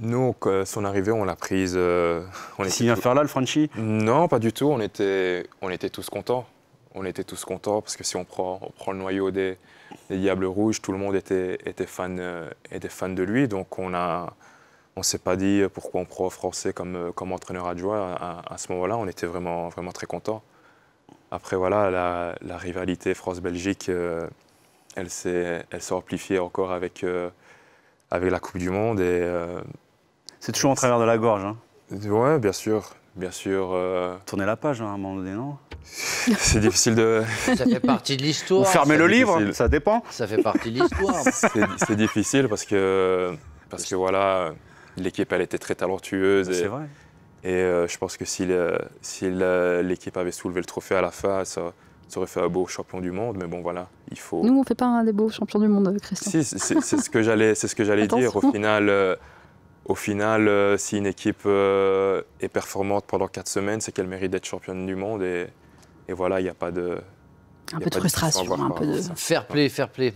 Nous, son arrivée, on l'a prise. Euh, on faire là, le Franchi Non, pas du tout. On était, on était tous contents. On était tous contents parce que si on prend, prend le noyau des, Diables Rouges, tout le monde était, était, fan, euh, de lui. Donc on ne on s'est pas dit pourquoi on prend Français comme, euh, comme entraîneur adjoint. À, ce moment-là, on était vraiment, vraiment très contents. Après, voilà, la, rivalité France-Belgique, elle s'est amplifiée encore avec, avec la Coupe du Monde. Et, c'est toujours en travers de la gorge. Hein. Ouais, bien sûr, bien sûr. Euh. Tourner la page hein, à un moment donné, non C'est difficile de. Ça fait partie de l'histoire. Ou fermez le livre, ça dépend. Ça fait partie de l'histoire. C'est difficile parce que parce que voilà, l'équipe elle était très talentueuse. C'est vrai. Et euh, je pense que si euh, l'équipe avait soulevé le trophée à la fin, ça, aurait fait un beau champion du monde, mais bon voilà, il faut. Nous, on fait pas un des beaux champions du monde, Christian. Si, c'est ce que j'allais, c'est ce que j'allais dire. Au final, au final, euh, si une équipe euh, est performante pendant quatre semaines, c'est qu'elle mérite d'être championne du monde. Et, et voilà, il n'y a pas de. Un peu de frustration, un peu de. Fair play, fair play.